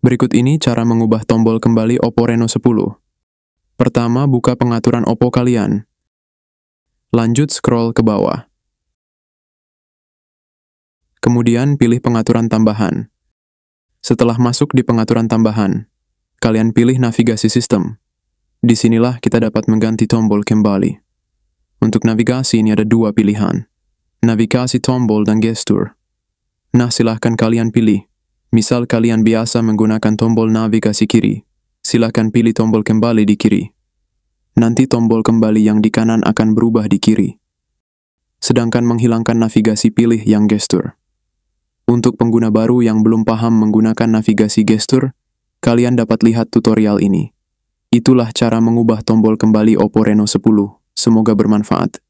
Berikut ini cara mengubah tombol kembali Oppo Reno 10. Pertama, buka pengaturan Oppo kalian. Lanjut scroll ke bawah. Kemudian pilih pengaturan tambahan. Setelah masuk di pengaturan tambahan, kalian pilih navigasi sistem. Disinilah kita dapat mengganti tombol kembali. Untuk navigasi ini ada dua pilihan, navigasi tombol dan gestur. Nah, silahkan kalian pilih. Misal kalian biasa menggunakan tombol navigasi kiri, silakan pilih tombol kembali di kiri. Nanti tombol kembali yang di kanan akan berubah di kiri. Sedangkan menghilangkan navigasi pilih yang gestur. Untuk pengguna baru yang belum paham menggunakan navigasi gestur, kalian dapat lihat tutorial ini. Itulah cara mengubah tombol kembali Oppo Reno 10. Semoga bermanfaat.